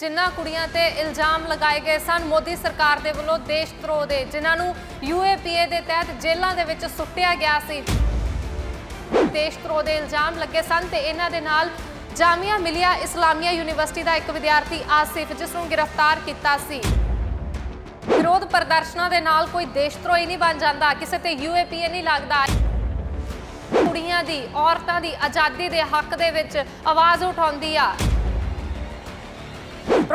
ਜਿਨ੍ਹਾਂ ਕੁੜੀਆਂ ਤੇ ਇਲਜ਼ਾਮ ਲਗਾਏ ਗਏ ਸਨ ਮੋਦੀ ਸਰਕਾਰ ਦੇ ਵੱਲੋਂ ਦੇਸ਼ ਧਰੋ ਦੇ ਜਿਨ੍ਹਾਂ ਨੂੰ ਯੂਏਪੀਏ ਦੇ ਤਹਿਤ ਜੇਲ੍ਹਾਂ ਦੇ ਵਿੱਚ ਸੁੱਟਿਆ ਗਿਆ ਸੀ ਦੇਸ਼ ਧਰੋ ਦੇ ਇਲਜ਼ਾਮ ਲੱਗੇ ਸਨ ਤੇ ਇਹਨਾਂ ਦੇ ਨਾਲ ਜਾਮੀਆ ਮਿਲਿਆ ਇਸਲਾਮੀਆ ਯੂਨੀਵਰਸਿਟੀ ਦਾ ਇੱਕ ਵਿਦਿਆਰਥੀ ਆਸਿਫ ਜਿਸ ਨੂੰ ਗ੍ਰਿਫਤਾਰ ਕੀਤਾ ਸੀ ਵਿਰੋਧ ਪ੍ਰਦਰਸ਼ਨਾਂ ਦੇ ਨਾਲ ਕੋਈ ਦੇਸ਼ ਧਰੋਹੀ ਨਹੀਂ ਬਣ ਜਾਂਦਾ ਕਿਸੇ ਤੇ ਯੂਏਪੀਏ ਨਹੀਂ ਲੱਗਦਾ ਕੁੜੀਆਂ ਦੀ ਔਰਤਾਂ ਦੀ ਆਜ਼ਾਦੀ ਦੇ ਹੱਕ ਦੇ ਵਿੱਚ ਆਵਾਜ਼ ਉਠਾਉਂਦੀ ਆ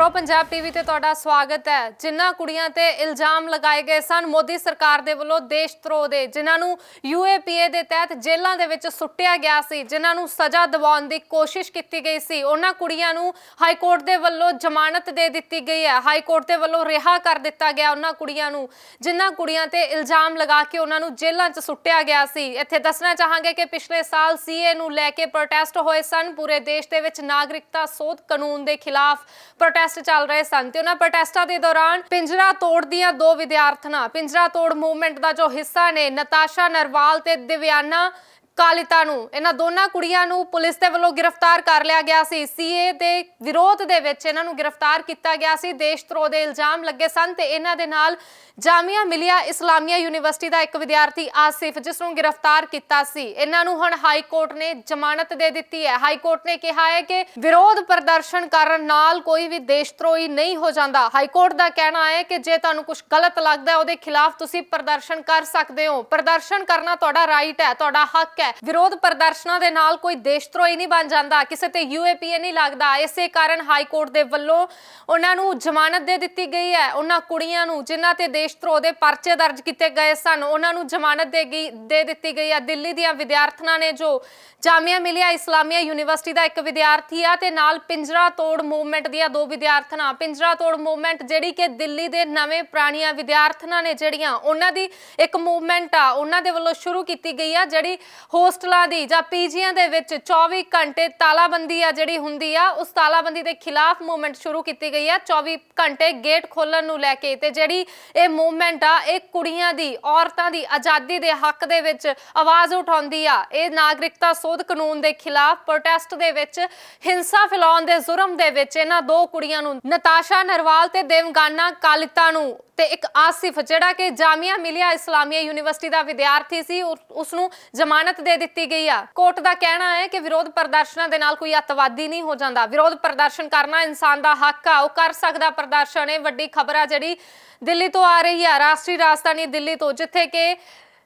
ਪ੍ਰੋ ਪੰਜਾਬ ਟੀਵੀ ਤੇ ਤੁਹਾਡਾ ਸਵਾਗਤ ਹੈ ਜਿਨ੍ਹਾਂ ਕੁੜੀਆਂ ਤੇ ਇਲਜ਼ਾਮ ਲਗਾਏ ਗਏ ਸਨ ਮੋਦੀ ਸਰਕਾਰ ਦੇ ਵੱਲੋਂ ਦੇਸ਼ ਧਰੋਹ ਦੇ ਜਿਨ੍ਹਾਂ ਨੂੰ ਯੂਏਪੀਏ ਦੇ ਤਹਿਤ ਜੇਲ੍ਹਾਂ ਦੇ ਵਿੱਚ ਸੁੱਟਿਆ ਗਿਆ ਸੀ ਜਿਨ੍ਹਾਂ ਨੂੰ ਸਜ਼ਾ ਦਿਵਾਉਣ ਦੀ ਕੋਸ਼ਿਸ਼ ਕੀਤੀ ਗਈ ਸੀ ਉਹਨਾਂ ਕੁੜੀਆਂ ਨੂੰ ਹਾਈ ਕੋਰਟ ਦੇ ਵੱਲੋਂ ਜ਼ਮਾਨਤ ਦੇ ਦਿੱਤੀ ਗਈ ਹੈ ਹਾਈ ਕੋਰਟ ਦੇ ਵੱਲੋਂ ਰਿਹਾ ਕਰ ਦਿੱਤਾ ਗਿਆ ਉਹਨਾਂ ਕੁੜੀਆਂ ਨੂੰ ਜਿਨ੍ਹਾਂ ਕੁੜੀਆਂ ਤੇ ਇਲਜ਼ਾਮ ਲਗਾ ਕੇ ਉਹਨਾਂ ਨੂੰ ਜੇਲ੍ਹਾਂ 'ਚ ਸੁੱਟਿਆ ਗਿਆ ਸੀ ਇੱਥੇ ਦੱਸਣਾ ਚਾਹਾਂਗੇ ਕਿ ਪਿਛਲੇ ਸਾਲ ਸੀਏ ਨੂੰ ਲੈ ਕੇ ਪ੍ਰੋਟੈਸਟ ਹੋਏ ਸਨ ਪੂਰੇ ਦੇਸ਼ ਦੇ ਵਿੱਚ ਨਾਗਰਿਕਤਾ ਸੋਧ ਕਾਨੂੰਨ ਦੇ ਖਿਲਾਫ ਪ੍ਰੋਟੈਸਟ ਪ੍ਰੋਟੈਸਟ ਚੱਲ ਰਹੇ ਸਨ ਤੇ ਉਹਨਾਂ ਪ੍ਰੋਟੈਸਟਾਂ ਦੇ ਦੌਰਾਨ ਪਿੰਜਰਾ ਤੋੜ ਦੀਆਂ ਦੋ ਵਿਦਿਆਰਥਣਾਂ ਪਿੰਜਰਾ ਤੋੜ ਮੂਵਮੈਂਟ ਦਾ ਜੋ ਹਿੱਸਾ ਨੇ ਨਤਾਸ਼ਾ ਨਰਵਾਲ ਤੇ ਦਿਵਿਆਨਾ ਕਾਲਿਤਾ ਨੂੰ ਇਹਨਾਂ ਦੋਨਾਂ ਕੁੜੀਆਂ ਨੂੰ ਪੁਲਿਸ ਦੇ ਵੱਲੋਂ ਗ੍ਰਿਫਤਾਰ ਕਰ ਲਿਆ ਗਿਆ ਸੀ ਸੀਏ ਦੇ ਵਿਰੋਧ ਦੇ ਵਿੱਚ ਇਹਨਾਂ ਨੂੰ ਗ੍ਰਿਫਤਾਰ ਕੀਤਾ ਗਿਆ ਸੀ ਦੇਸ਼ ਦੇ ਇਲਜ਼ਾਮ ਲੱਗੇ ਸਨ ਤੇ ਇਹਨਾਂ ਦੇ ਨਾਲ ਜਾਮੀਆ ਮਿਲਿਆ ਇਸਲਾਮੀਆ ਯੂਨੀਵਰਸਿਟੀ ਦਾ ਇੱਕ ਵਿਦਿਆਰਥੀ ਆਸਿਫ ਜਿਸ ਨੂੰ ਗ੍ਰਿਫਤਾਰ ਕੀਤਾ ਸੀ ਇਹਨਾਂ ਨੂੰ ਹੁਣ ਹਾਈ ਕੋਰਟ ਨੇ ਜ਼ਮਾਨਤ ਦੇ ਦਿੱਤੀ ਹੈ ਹਾਈ ਕੋਰਟ ਨੇ ਕਿਹਾ ਹੈ ਕਿ ਵਿਰੋਧ ਪ੍ਰਦਰਸ਼ਨ ਕਰਨ ਨਾਲ ਕੋਈ ਵੀ ਦੇਸ਼ ਨਹੀਂ ਹੋ ਜਾਂਦਾ ਹਾਈ ਕੋਰਟ ਦਾ ਕਹਿਣਾ ਹੈ ਕਿ ਜੇ ਤੁਹਾਨੂੰ ਕੁਝ ਗਲਤ ਲੱਗਦਾ ਹੈ ਉਹਦੇ ਖਿਲਾਫ ਤੁਸੀਂ ਪ੍ਰਦਰਸ਼ਨ ਕਰ ਸਕਦੇ ਹੋ ਪ੍ਰਦਰਸ਼ਨ ਕਰਨਾ ਤੁਹਾਡਾ ਰਾਈਟ ਹੈ ਤੁਹਾਡਾ ਹੱਕ ਹੈ ਵਿਰੋਧ ਪ੍ਰਦਰਸ਼ਨਾਂ ਦੇ ਨਾਲ ਕੋਈ ਦੇਸ਼ਤਰੋਈ ਨਹੀਂ ਬਣ ਜਾਂਦਾ ਕਿਸੇ ਤੇ ਯੂਏਪੀਏ ਨਹੀਂ ਲੱਗਦਾ ਇਸੇ ਕਾਰਨ ਹਾਈ ਕੋਰਟ ਦੇ ਵੱਲੋਂ ਉਹਨਾਂ ਨੂੰ ਜ਼ਮਾਨਤ ਦੇ ਦਿੱਤੀ ਗਈ ਹੈ ਉਹਨਾਂ ਕੁੜੀਆਂ ਨੂੰ ਜਿਨ੍ਹਾਂ ਤੇ ਦੇਸ਼ਤਰੋਹ ਦੇ ਪਰਚੇ ਦਰਜ ਕੀਤੇ ਗਏ ਸਨ ਉਹਨਾਂ ਨੂੰ ਜ਼ਮਾਨਤ ਦੇ ਗਈ ਦੇ ਦਿੱਤੀ ਗਈ ਹੈ ਦਿੱਲੀ ਦੀਆਂ ਵਿਦਿਆਰਥਣਾਂ ਨੇ ਜੋ ਜਾਮੀਆ ਮਿਲਿਆ ਇਸਲਾਮੀਆ ਯੂਨੀਵਰਸਿਟੀ ਦਾ ਇੱਕ ਵਿਦਿਆਰਥੀ ਆ ਤੇ ਨਾਲ ਪਿੰਜਰਾ ਤੋੜ ਮੂਵਮੈਂਟ ਦੀਆਂ ਦੋ ਵਿਦਿਆਰਥਣਾਂ ਪਿੰਜਰਾ ਤੋੜ ਮੂਵਮੈਂਟ ਜਿਹੜੀ ਕਿ ਦਿੱਲੀ ਦੇ ਨਵੇਂ ਪ੍ਰਾਣੀਆਂ ਵਿਦਿਆਰਥਣਾਂ ਨੇ ਜਿਹੜੀਆਂ ਉਹਨਾਂ ਦੀ ਇੱਕ ਮੂਵਮੈਂਟ ਆ ਉਹਨਾਂ ਦੇ ਵੱਲੋਂ ਸ਼ੁਰੂ ਕੀਤੀ ਗਈ ਆ ਜਿਹੜੀ ਹੋਸਟਲਾਂ ਦੀ ਜਾਂ ਪੀਜੀਆਂ ਦੇ ਵਿੱਚ 24 ਘੰਟੇ ਤਾਲਾਬੰਦੀ ਆ ਜਿਹੜੀ ਹੁੰਦੀ ਆ ਉਸ ਤਾਲਾਬੰਦੀ ਦੇ ਖਿਲਾਫ ਮੂਵਮੈਂਟ ਸ਼ੁਰੂ ਕੀਤੀ ਗਈ ਆ 24 ਘੰਟੇ ਗੇਟ ਖੋਲਣ ਨੂੰ ਲੈ ਕੇ ਤੇ ਜਿਹੜੀ ਇਹ ਮੂਵਮੈਂਟ ਆ ਇਹ ਕੁੜੀਆਂ ਦੀ ਔਰਤਾਂ ਦੀ ਆਜ਼ਾਦੀ ਦੇ ਹੱਕ ਦੇ ਵਿੱਚ ਆਵਾਜ਼ ਉਠਾਉਂਦੀ ਆ ਇਹ ਨਾਗਰਿਕਤਾ ਸੋਧ ਕਾਨੂੰਨ ਦੇ ਖਿਲਾਫ ਪ੍ਰੋਟੈਸਟ ਦੇ ਵਿੱਚ ਹਿੰਸਾ ਫੈਲਾਉਣ ਦੇ ਜ਼ੁਰਮ ਦੇ ਵਿੱਚ ਇਹਨਾਂ ਦੋ ਕੁੜੀਆਂ ਨੂੰ ਨਤਾਸ਼ਾ ਨਰਵਾਲ ਤੇ ਦੇਵਗਾਨਾ ਕਾਲਿਤਾ ਨੂੰ ਤੇ ਇੱਕ ਆਸਿਫ ਜਿਹੜਾ ਕਿ ਜਾਮੀਆ ਮਿਲਿਆ ਇਸਲਾਮੀਆ ਯੂਨੀਵਰਸਿਟੀ ਦਾ ਵਿਦਿਆਰਥੀ ਸੀ ਉਸ ਨੂੰ ਜ਼ਮਾਨਤ ਦੇ ਦਿੱਤੀ ਗਈ ਆ ਕੋਰਟ ਦਾ ਕਹਿਣਾ ਹੈ ਕਿ ਵਿਰੋਧ ਪ੍ਰਦਰਸ਼ਨਾਂ ਦੇ ਨਾਲ ਕੋਈ ਅਤਵਾਦੀ ਨਹੀਂ ਹੋ ਜਾਂਦਾ ਵਿਰੋਧ ਪ੍ਰਦਰਸ਼ਨ ਕਰਨਾ ਇਨਸਾਨ ਦਾ ਹੱਕ ਆ ਉਹ ਕਰ ਸਕਦਾ ਪ੍ਰਦਰਸ਼ਨ ਇਹ ਵੱਡੀ ਖਬਰ ਆ ਜਿਹੜੀ ਦਿੱਲੀ ਤੋਂ ਆ ਰਹੀ ਆ ਰਾਸ਼ਟਰੀ ਰਾਜਧਾਨੀ ਦਿੱਲੀ ਤੋਂ ਜਿੱਥੇ ਕਿ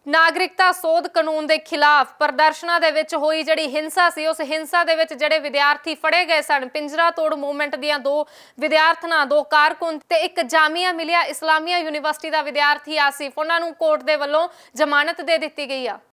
ਨਾਗਰਿਕਤਾ ਸੋਧ ਕਾਨੂੰਨ ਦੇ ਖਿਲਾਫ ਪ੍ਰਦਰਸ਼ਨਾਂ ਦੇ ਵਿੱਚ ਹੋਈ ਜਿਹੜੀ ਹਿੰਸਾ ਸੀ ਉਸ ਹਿੰਸਾ ਦੇ ਵਿੱਚ ਜਿਹੜੇ ਵਿਦਿਆਰਥੀ ਫੜੇ ਗਏ ਸਨ ਪਿੰਜਰਾ ਤੋੜ ਮੂਵਮੈਂਟ ਦੀਆਂ ਦੋ ਵਿਦਿਆਰਥਣਾਂ ਦੋ ਕਾਰਕੁਨ ਤੇ ਇੱਕ ਜਾਮੀਆ ਮਿਲਿਆ ਇਸਲਾਮੀਆ ਯੂਨੀਵਰਸਿਟੀ ਦਾ ਵਿਦਿਆਰਥੀ ਆਸਿਫ ਉਹਨਾਂ ਨੂੰ ਕੋਰਟ ਦੇ ਵੱਲੋਂ ਜ਼ਮਾਨਤ ਦੇ ਦਿੱਤੀ ਗਈ ਆ